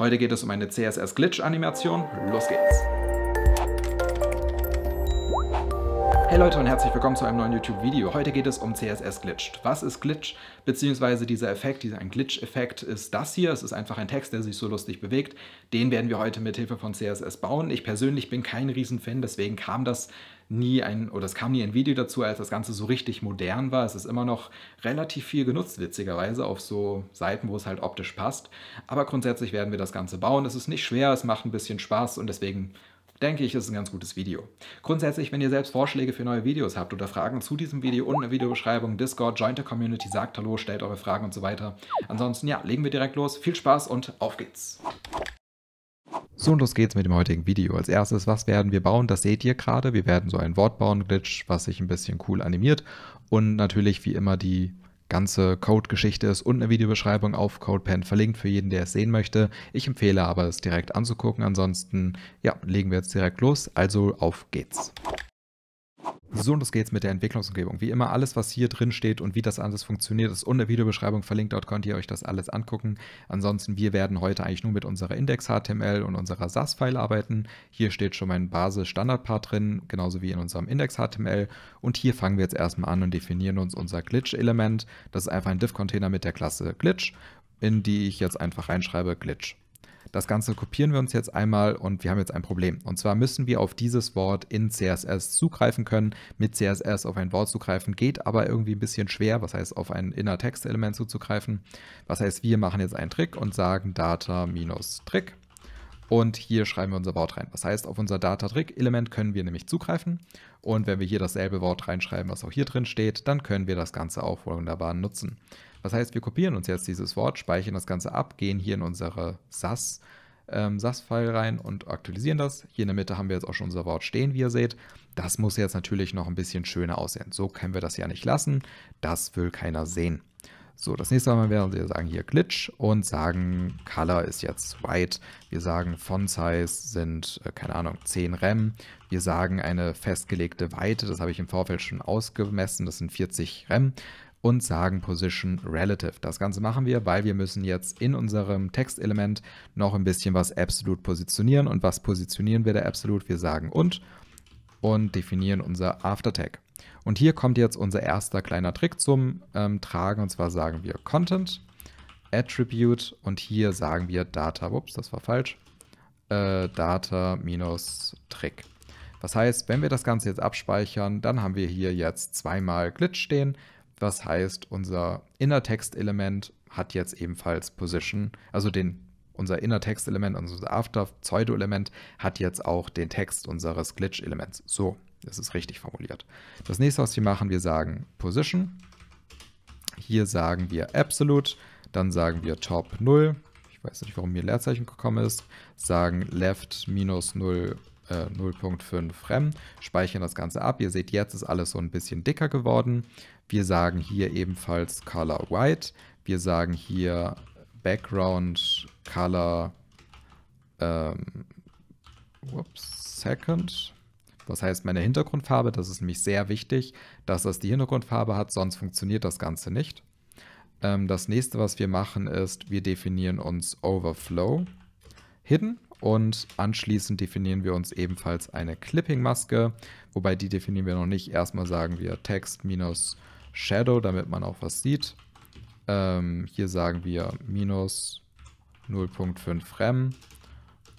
Heute geht es um eine CSS-Glitch-Animation. Los geht's! Hey Leute und herzlich willkommen zu einem neuen YouTube-Video. Heute geht es um CSS Glitched. Was ist Glitch? Beziehungsweise dieser Effekt, dieser Glitch-Effekt ist das hier. Es ist einfach ein Text, der sich so lustig bewegt. Den werden wir heute mit Hilfe von CSS bauen. Ich persönlich bin kein Riesenfan, deswegen kam das nie ein, oder es kam nie ein Video dazu, als das Ganze so richtig modern war. Es ist immer noch relativ viel genutzt, witzigerweise, auf so Seiten, wo es halt optisch passt. Aber grundsätzlich werden wir das Ganze bauen. Es ist nicht schwer, es macht ein bisschen Spaß und deswegen denke ich, ist ein ganz gutes Video. Grundsätzlich, wenn ihr selbst Vorschläge für neue Videos habt oder Fragen zu diesem Video, unten in der Videobeschreibung, Discord, joint der Community, sagt Hallo, stellt eure Fragen und so weiter. Ansonsten, ja, legen wir direkt los. Viel Spaß und auf geht's! So und los geht's mit dem heutigen Video. Als erstes, was werden wir bauen? Das seht ihr gerade. Wir werden so ein Wort bauen, Glitch, was sich ein bisschen cool animiert. Und natürlich wie immer die ganze Code-Geschichte ist unten in der Videobeschreibung auf CodePen verlinkt für jeden, der es sehen möchte. Ich empfehle aber, es direkt anzugucken. Ansonsten, ja, legen wir jetzt direkt los. Also auf geht's. So, und das geht's mit der Entwicklungsumgebung. Wie immer, alles, was hier drin steht und wie das alles funktioniert, ist unter Videobeschreibung verlinkt. Dort könnt ihr euch das alles angucken. Ansonsten, wir werden heute eigentlich nur mit unserer Index-HTML und unserer SAS-File arbeiten. Hier steht schon mein Basis-Standard-Part drin, genauso wie in unserem Index-HTML. Und hier fangen wir jetzt erstmal an und definieren uns unser Glitch-Element. Das ist einfach ein Div-Container mit der Klasse Glitch, in die ich jetzt einfach reinschreibe Glitch. Das Ganze kopieren wir uns jetzt einmal und wir haben jetzt ein Problem. Und zwar müssen wir auf dieses Wort in CSS zugreifen können. Mit CSS auf ein Wort zugreifen geht aber irgendwie ein bisschen schwer, was heißt auf ein inner Text Element zuzugreifen. Was heißt, wir machen jetzt einen Trick und sagen data-trick und hier schreiben wir unser Wort rein. Das heißt, auf unser Data-Trick-Element können wir nämlich zugreifen. Und wenn wir hier dasselbe Wort reinschreiben, was auch hier drin steht, dann können wir das Ganze auch wunderbar nutzen. Das heißt, wir kopieren uns jetzt dieses Wort, speichern das Ganze ab, gehen hier in unsere SAS, ähm, SAS-File rein und aktualisieren das. Hier in der Mitte haben wir jetzt auch schon unser Wort stehen, wie ihr seht. Das muss jetzt natürlich noch ein bisschen schöner aussehen. So können wir das ja nicht lassen. Das will keiner sehen. So, das nächste Mal werden wir sagen hier Glitch und sagen Color ist jetzt White. Wir sagen Font Size sind, äh, keine Ahnung, 10 Rem. Wir sagen eine festgelegte Weite, das habe ich im Vorfeld schon ausgemessen, das sind 40 Rem. Und sagen Position Relative. Das Ganze machen wir, weil wir müssen jetzt in unserem Textelement noch ein bisschen was absolut positionieren. Und was positionieren wir da absolut? Wir sagen und und definieren unser Aftertag. Und hier kommt jetzt unser erster kleiner Trick zum ähm, Tragen. Und zwar sagen wir Content, Attribute und hier sagen wir Data. Ups, das war falsch. Äh, Data minus Trick. Das heißt, wenn wir das Ganze jetzt abspeichern, dann haben wir hier jetzt zweimal Glitch stehen. Das heißt, unser Inner Text Element hat jetzt ebenfalls Position, also den unser Inner Text-Element, also unser After-Pseudo-Element hat jetzt auch den Text unseres Glitch-Elements. So, das ist richtig formuliert. Das nächste, was wir machen, wir sagen Position. Hier sagen wir Absolute, dann sagen wir Top 0. Ich weiß nicht, warum hier Leerzeichen gekommen ist. Sagen Left minus 0 0.5 äh, rem, speichern das Ganze ab. Ihr seht, jetzt ist alles so ein bisschen dicker geworden. Wir sagen hier ebenfalls Color White. Wir sagen hier Background Color ähm, ups, Second. Das heißt, meine Hintergrundfarbe, das ist nämlich sehr wichtig, dass das die Hintergrundfarbe hat, sonst funktioniert das Ganze nicht. Ähm, das nächste, was wir machen, ist, wir definieren uns Overflow Hidden und anschließend definieren wir uns ebenfalls eine Clipping-Maske, wobei die definieren wir noch nicht. Erstmal sagen wir Text minus Shadow, damit man auch was sieht. Ähm, hier sagen wir minus 0.5 Rem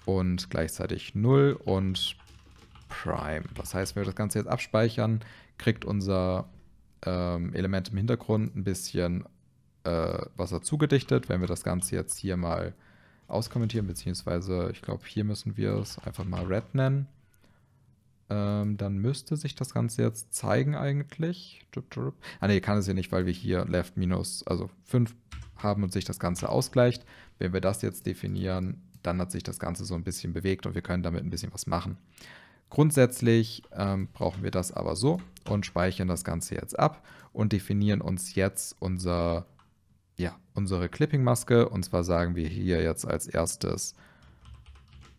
und gleichzeitig 0 und Prime. Das heißt, wenn wir das Ganze jetzt abspeichern, kriegt unser ähm, Element im Hintergrund ein bisschen äh, was dazu gedichtet. Wenn wir das Ganze jetzt hier mal auskommentieren, beziehungsweise ich glaube, hier müssen wir es einfach mal red nennen. Ähm, dann müsste sich das Ganze jetzt zeigen eigentlich. Ah ne, kann es ja nicht, weil wir hier left minus, also 5 haben und sich das Ganze ausgleicht. Wenn wir das jetzt definieren, dann hat sich das Ganze so ein bisschen bewegt und wir können damit ein bisschen was machen. Grundsätzlich ähm, brauchen wir das aber so und speichern das Ganze jetzt ab und definieren uns jetzt unser, ja, unsere Clipping-Maske. Und zwar sagen wir hier jetzt als erstes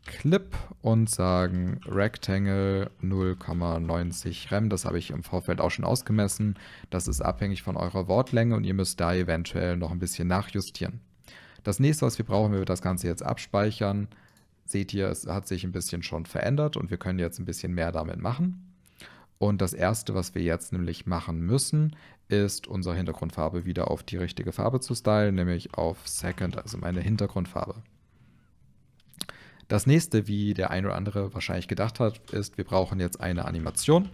Clip und sagen Rectangle 0,90 Rem. Das habe ich im Vorfeld auch schon ausgemessen. Das ist abhängig von eurer Wortlänge und ihr müsst da eventuell noch ein bisschen nachjustieren. Das nächste, was wir brauchen, wenn wir das Ganze jetzt abspeichern, seht ihr, es hat sich ein bisschen schon verändert und wir können jetzt ein bisschen mehr damit machen. Und das erste, was wir jetzt nämlich machen müssen, ist unsere Hintergrundfarbe wieder auf die richtige Farbe zu stylen, nämlich auf Second, also meine Hintergrundfarbe. Das nächste, wie der ein oder andere wahrscheinlich gedacht hat, ist, wir brauchen jetzt eine Animation.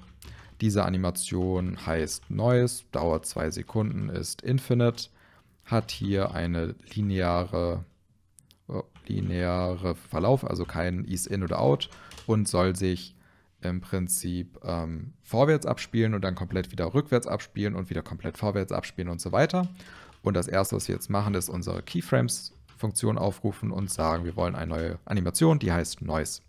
Diese Animation heißt Neues, dauert zwei Sekunden, ist Infinite, hat hier eine lineare, äh, lineare Verlauf, also kein is In oder Out und soll sich im Prinzip ähm, vorwärts abspielen und dann komplett wieder rückwärts abspielen und wieder komplett vorwärts abspielen und so weiter. Und das erste, was wir jetzt machen, ist unsere Keyframes Funktion aufrufen und sagen, wir wollen eine neue Animation, die heißt Noise.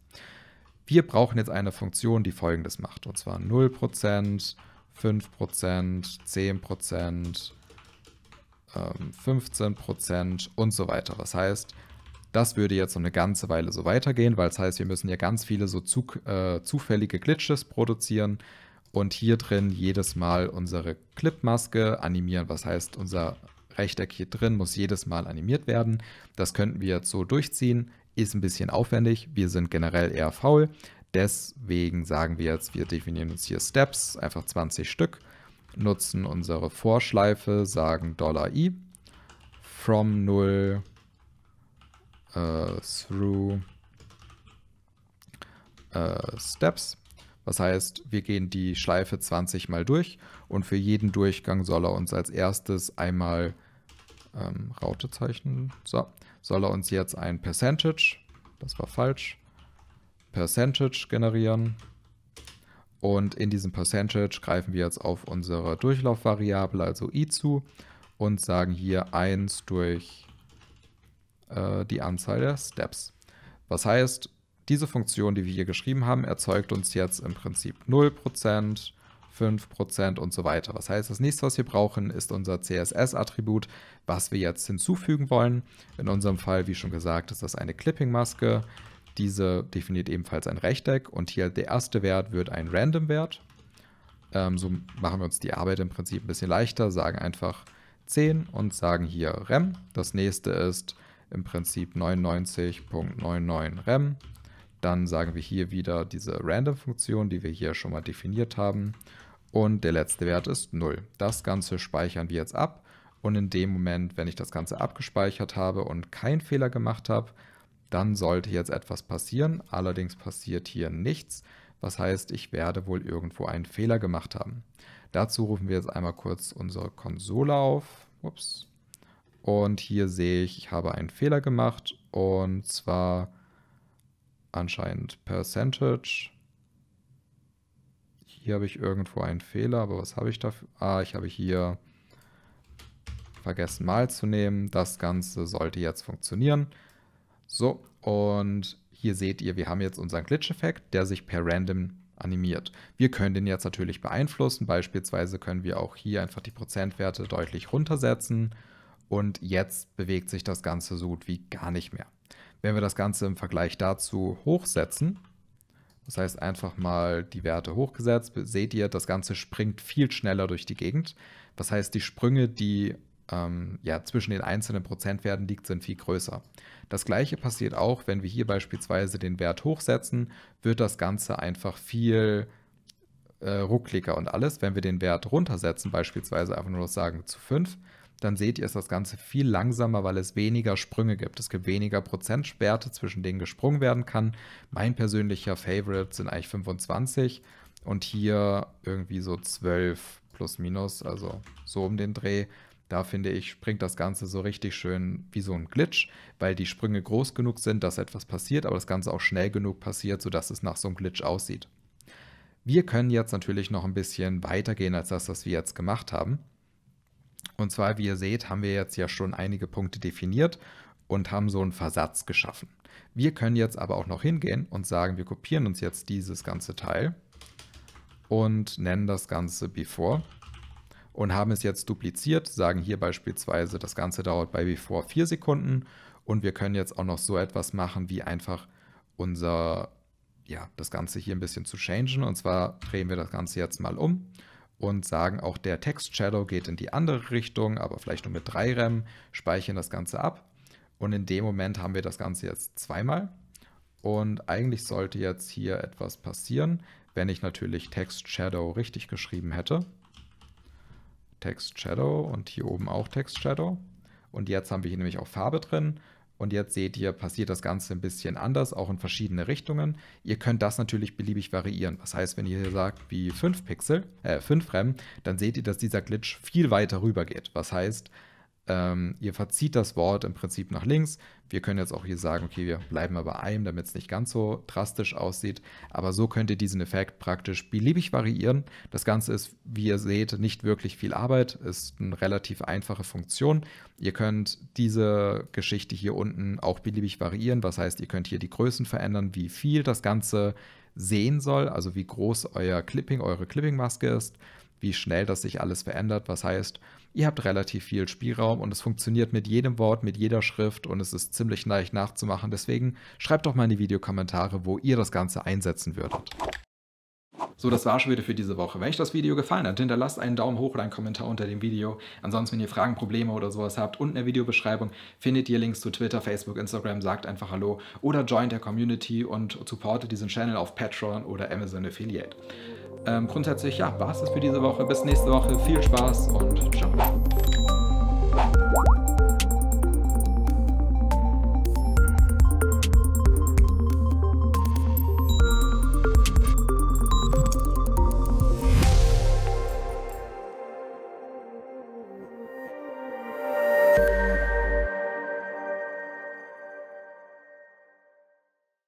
Wir brauchen jetzt eine Funktion, die folgendes macht, und zwar 0%, 5%, 10%, 15% und so weiter. Das heißt, das würde jetzt noch eine ganze Weile so weitergehen, weil das heißt, wir müssen ja ganz viele so zu, äh, zufällige Glitches produzieren und hier drin jedes Mal unsere Clipmaske animieren. Was heißt, unser Rechteck hier drin muss jedes Mal animiert werden. Das könnten wir jetzt so durchziehen. Ist ein bisschen aufwendig. Wir sind generell eher faul. Deswegen sagen wir jetzt, wir definieren uns hier Steps, einfach 20 Stück, nutzen unsere Vorschleife, sagen $i from 0 äh, through äh, Steps. Das heißt, wir gehen die Schleife 20 mal durch und für jeden Durchgang soll er uns als erstes einmal ähm, Rautezeichen. So, soll er uns jetzt ein Percentage, das war falsch, Percentage generieren. Und in diesem Percentage greifen wir jetzt auf unsere Durchlaufvariable, also i, zu und sagen hier 1 durch äh, die Anzahl der Steps. Was heißt, diese Funktion, die wir hier geschrieben haben, erzeugt uns jetzt im Prinzip 0%, 5% und so weiter. Das heißt, das nächste, was wir brauchen, ist unser CSS-Attribut, was wir jetzt hinzufügen wollen. In unserem Fall, wie schon gesagt, ist das eine Clipping-Maske. Diese definiert ebenfalls ein Rechteck und hier der erste Wert wird ein Random-Wert. Ähm, so machen wir uns die Arbeit im Prinzip ein bisschen leichter, sagen einfach 10 und sagen hier Rem. Das nächste ist im Prinzip 99.99 .99 Rem dann sagen wir hier wieder diese Random-Funktion, die wir hier schon mal definiert haben. Und der letzte Wert ist 0. Das Ganze speichern wir jetzt ab. Und in dem Moment, wenn ich das Ganze abgespeichert habe und keinen Fehler gemacht habe, dann sollte jetzt etwas passieren. Allerdings passiert hier nichts. Was heißt, ich werde wohl irgendwo einen Fehler gemacht haben. Dazu rufen wir jetzt einmal kurz unsere Konsole auf. Ups. Und hier sehe ich, ich habe einen Fehler gemacht. Und zwar anscheinend Percentage. Hier habe ich irgendwo einen Fehler, aber was habe ich dafür? Ah, ich habe hier vergessen mal zu nehmen. Das Ganze sollte jetzt funktionieren. So, und hier seht ihr, wir haben jetzt unseren Glitch-Effekt, der sich per Random animiert. Wir können den jetzt natürlich beeinflussen. Beispielsweise können wir auch hier einfach die Prozentwerte deutlich runtersetzen. Und jetzt bewegt sich das Ganze so gut wie gar nicht mehr. Wenn wir das Ganze im Vergleich dazu hochsetzen, das heißt einfach mal die Werte hochgesetzt, seht ihr, das Ganze springt viel schneller durch die Gegend. Das heißt, die Sprünge, die ähm, ja, zwischen den einzelnen Prozentwerten liegt, sind viel größer. Das gleiche passiert auch, wenn wir hier beispielsweise den Wert hochsetzen, wird das Ganze einfach viel äh, ruckliger und alles. Wenn wir den Wert runtersetzen, beispielsweise einfach nur sagen zu 5, dann seht ihr, ist das Ganze viel langsamer, weil es weniger Sprünge gibt. Es gibt weniger Prozentsperrte, zwischen denen gesprungen werden kann. Mein persönlicher Favorite sind eigentlich 25 und hier irgendwie so 12 plus minus, also so um den Dreh. Da finde ich, springt das Ganze so richtig schön wie so ein Glitch, weil die Sprünge groß genug sind, dass etwas passiert, aber das Ganze auch schnell genug passiert, sodass es nach so einem Glitch aussieht. Wir können jetzt natürlich noch ein bisschen weitergehen als das, was wir jetzt gemacht haben. Und zwar, wie ihr seht, haben wir jetzt ja schon einige Punkte definiert und haben so einen Versatz geschaffen. Wir können jetzt aber auch noch hingehen und sagen, wir kopieren uns jetzt dieses ganze Teil und nennen das Ganze Before und haben es jetzt dupliziert, sagen hier beispielsweise, das Ganze dauert bei Before 4 Sekunden und wir können jetzt auch noch so etwas machen, wie einfach unser, ja, das Ganze hier ein bisschen zu changen und zwar drehen wir das Ganze jetzt mal um und sagen auch der Text Shadow geht in die andere Richtung, aber vielleicht nur mit 3 RAM, speichern das Ganze ab. Und in dem Moment haben wir das Ganze jetzt zweimal. Und eigentlich sollte jetzt hier etwas passieren, wenn ich natürlich Text Shadow richtig geschrieben hätte. Text Shadow und hier oben auch Text Shadow. Und jetzt haben wir hier nämlich auch Farbe drin und jetzt seht ihr, passiert das Ganze ein bisschen anders, auch in verschiedene Richtungen. Ihr könnt das natürlich beliebig variieren. Was heißt, wenn ihr hier sagt, wie 5 Pixel, äh 5 Rem, dann seht ihr, dass dieser Glitch viel weiter rüber geht. Was heißt, ähm, ihr verzieht das Wort im Prinzip nach links. Wir können jetzt auch hier sagen, okay, wir bleiben aber bei einem, damit es nicht ganz so drastisch aussieht. Aber so könnt ihr diesen Effekt praktisch beliebig variieren. Das Ganze ist, wie ihr seht, nicht wirklich viel Arbeit, ist eine relativ einfache Funktion. Ihr könnt diese Geschichte hier unten auch beliebig variieren. Was heißt, ihr könnt hier die Größen verändern, wie viel das Ganze sehen soll, also wie groß euer Clipping, eure Clipping-Maske ist, wie schnell das sich alles verändert. Was heißt, Ihr habt relativ viel Spielraum und es funktioniert mit jedem Wort, mit jeder Schrift und es ist ziemlich leicht nachzumachen. Deswegen schreibt doch mal in die Videokommentare, wo ihr das Ganze einsetzen würdet. So, das war schon wieder für diese Woche. Wenn euch das Video gefallen hat, hinterlasst einen Daumen hoch oder einen Kommentar unter dem Video. Ansonsten, wenn ihr Fragen, Probleme oder sowas habt, unten in der Videobeschreibung findet ihr Links zu Twitter, Facebook, Instagram, sagt einfach Hallo oder joint der Community und supportet diesen Channel auf Patreon oder Amazon Affiliate ähm, grundsätzlich, ja, war es das für diese Woche. Bis nächste Woche. Viel Spaß und ciao.